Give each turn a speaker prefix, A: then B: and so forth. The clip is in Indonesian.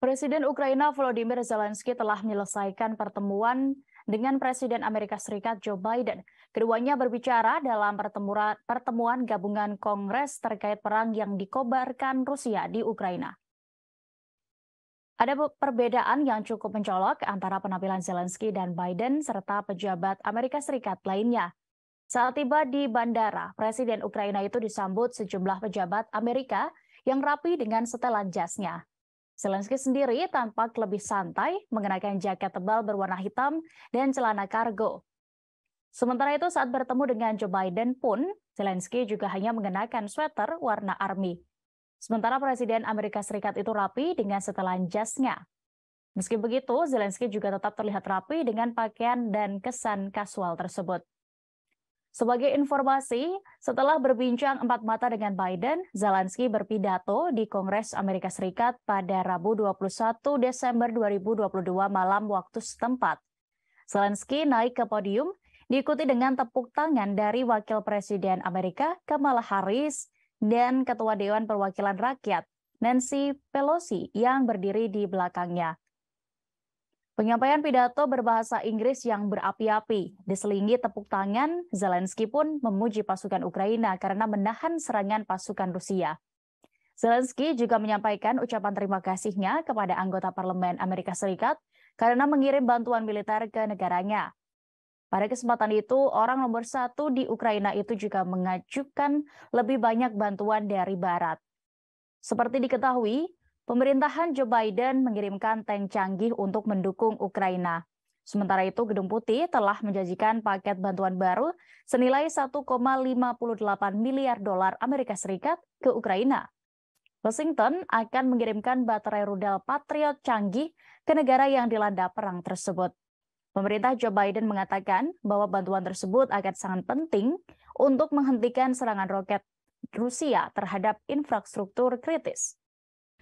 A: Presiden Ukraina Volodymyr Zelensky telah menyelesaikan pertemuan dengan Presiden Amerika Serikat Joe Biden. Keduanya berbicara dalam pertemuan, gabungan Kongres terkait perang yang dikobarkan Rusia di Ukraina. Ada perbedaan yang cukup mencolok antara penampilan Zelensky dan Biden serta pejabat Amerika Serikat lainnya. Saat tiba di bandara, Presiden Ukraina itu disambut sejumlah pejabat Amerika yang rapi dengan setelan jasnya. Zelensky sendiri tampak lebih santai mengenakan jaket tebal berwarna hitam dan celana kargo. Sementara itu saat bertemu dengan Joe Biden pun, Zelensky juga hanya mengenakan sweater warna army. Sementara Presiden Amerika Serikat itu rapi dengan setelan jasnya. Meski begitu, Zelensky juga tetap terlihat rapi dengan pakaian dan kesan kasual tersebut. Sebagai informasi, setelah berbincang empat mata dengan Biden, Zelensky berpidato di Kongres Amerika Serikat pada Rabu 21 Desember 2022 malam waktu setempat. Zelensky naik ke podium diikuti dengan tepuk tangan dari Wakil Presiden Amerika Kamala Harris dan Ketua Dewan Perwakilan Rakyat Nancy Pelosi yang berdiri di belakangnya. Penyampaian pidato berbahasa Inggris yang berapi-api diselingi tepuk tangan, Zelensky pun memuji pasukan Ukraina karena menahan serangan pasukan Rusia. Zelensky juga menyampaikan ucapan terima kasihnya kepada anggota parlemen Amerika Serikat karena mengirim bantuan militer ke negaranya. Pada kesempatan itu, orang nomor satu di Ukraina itu juga mengajukan lebih banyak bantuan dari Barat. Seperti diketahui, Pemerintahan Joe Biden mengirimkan tank canggih untuk mendukung Ukraina. Sementara itu, Gedung Putih telah menjanjikan paket bantuan baru senilai 1,58 miliar dolar Amerika Serikat ke Ukraina. Washington akan mengirimkan baterai rudal Patriot canggih ke negara yang dilanda perang tersebut. Pemerintah Joe Biden mengatakan bahwa bantuan tersebut akan sangat penting untuk menghentikan serangan roket Rusia terhadap infrastruktur kritis.